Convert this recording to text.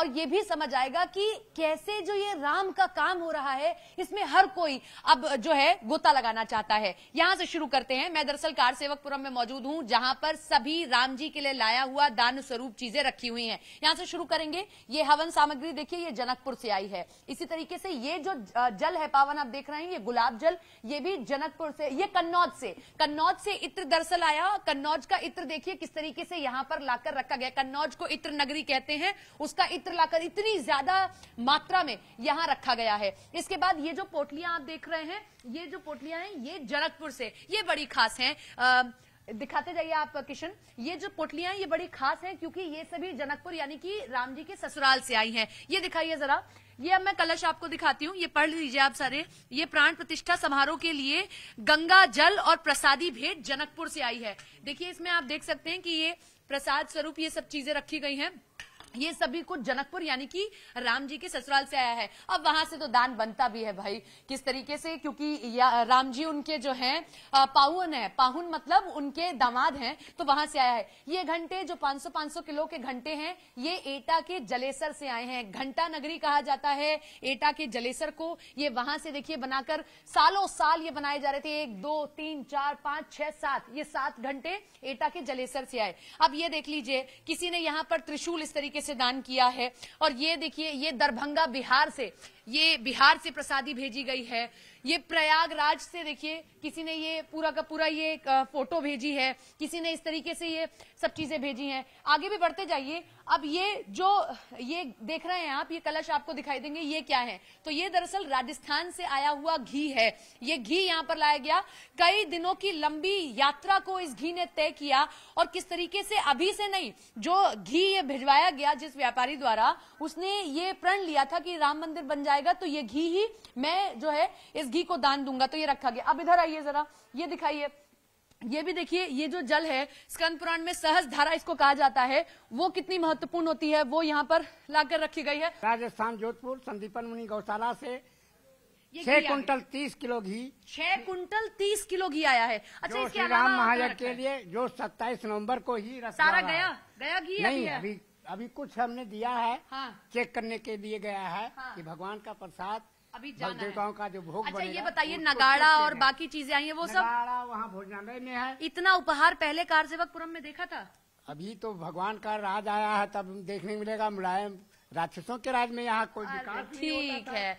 और ये भी समझ आएगा कि कैसे जो ये राम का काम हो रहा है इसमें हर कोई अब जो है गोता लगाना चाहता है यहां से शुरू करते हैं मैं दरअसल कार सेवकपुरम में मौजूद हूं जहां पर सभी राम जी के लिए लाया हुआ दान स्वरूप चीजें रखी हुई हैं यहां से शुरू करेंगे ये हवन सामग्री देखिए ये जनकपुर से आई है इसी तरीके से ये जो जल है पावन आप देख रहे हैं ये गुलाब जल ये भी जनकपुर से ये कन्नौज से कन्नौज से इत्र दरअसल आया कन्नौज का इत्र देखिए किस तरीके से यहां पर लाकर रखा गया कन्नौज को इत्र नगरी कहते हैं उसका इत्र यंत्र लाकर इतनी ज्यादा मात्रा में यहां रखा गया है इसके बाद ये जो पोटलियां आप देख रहे हैं ये जो पोटलियां हैं ये जनकपुर से ये बड़ी खास है दिखाते जाइए आप किशन ये जो पोटलियां ये बड़ी खास हैं क्योंकि ये सभी जनकपुर यानी कि राम जी के ससुराल से आई हैं ये दिखाइए जरा ये अब मैं कलश आपको दिखाती हूँ ये पढ़ लीजिए आप सारे ये प्राण प्रतिष्ठा समारोह के लिए गंगा जल और प्रसादी भेंट जनकपुर से आई है देखिए इसमें आप देख सकते हैं कि ये प्रसाद स्वरूप ये सब चीजें रखी गई है ये सभी कुछ जनकपुर यानी कि राम जी के ससुराल से आया है अब वहां से तो दान बनता भी है भाई किस तरीके से क्योंकि राम जी उनके जो हैं पाहुन है पाहुन मतलब उनके दामाद हैं तो वहां से आया है ये घंटे जो 500 500 किलो के घंटे हैं ये एटा के जलेसर से आए हैं घंटा नगरी कहा जाता है एटा के जलेसर को ये वहां से देखिए बनाकर सालों साल ये बनाए जा रहे थे एक दो तीन चार पांच छह सात ये सात घंटे एटा के जलेसर से आए अब ये देख लीजिए किसी ने यहां पर त्रिशूल इस तरीके तरीके से दान किया है और ये देखिए ये दरभंगा बिहार से ये बिहार से प्रसादी भेजी गई है ये प्रयागराज से देखिए किसी ने ये पूरा का पूरा ये फोटो भेजी है किसी ने इस तरीके से ये सब चीजें भेजी हैं आगे भी बढ़ते जाइए अब ये जो ये देख रहे हैं आप ये कलश आपको दिखाई देंगे ये क्या है तो ये दरअसल राजस्थान से आया हुआ घी है ये घी यहाँ पर लाया गया कई दिनों की लंबी यात्रा को इस घी ने तय किया और किस तरीके से अभी से नहीं जो घी ये भिजवाया गया जिस व्यापारी द्वारा उसने ये प्रण लिया था कि राम मंदिर बन जाएगा तो ये घी ही मैं जो है इस घी को दान दूंगा तो ये रखा गया अब इधर आइए जरा ये दिखाइए ये भी देखिए ये जो जल है स्कंद पुराण में सहज धारा इसको कहा जाता है वो कितनी महत्वपूर्ण होती है वो यहाँ पर लाकर रखी गई है राजस्थान जोधपुर संदीपन मुनि गौशाला से छह कुंटल तीस किलो घी छह कुंटल तीस किलो घी आया है अच्छा इसके राम के लिए जो सत्ताईस नवंबर को ही सारा गया गया घी नहीं अभी अभी कुछ हमने दिया है हाँ। चेक करने के लिए गया है हाँ। कि भगवान का प्रसाद अभी देवताओं का जो भोग अच्छा ये बताइए नगाड़ा और बाकी चीजें आई है वो सब नगाड़ा वहाँ भोजनालय में है इतना उपहार पहले कार सेवकपुरम में देखा था अभी तो भगवान का राज आया है तब देखने मिलेगा मुलायम राक्षसों के राज में यहाँ कोई ठीक है